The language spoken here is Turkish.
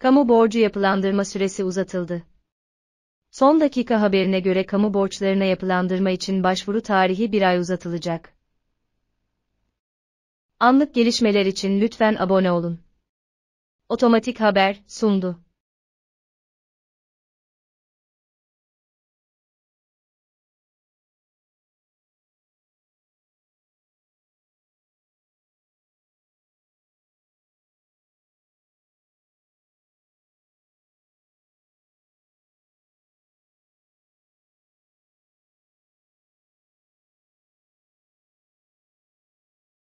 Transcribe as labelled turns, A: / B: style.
A: Kamu borcu yapılandırma süresi uzatıldı. Son dakika haberine göre kamu borçlarına yapılandırma için başvuru tarihi bir ay uzatılacak. Anlık gelişmeler için lütfen abone olun. Otomatik Haber
B: sundu.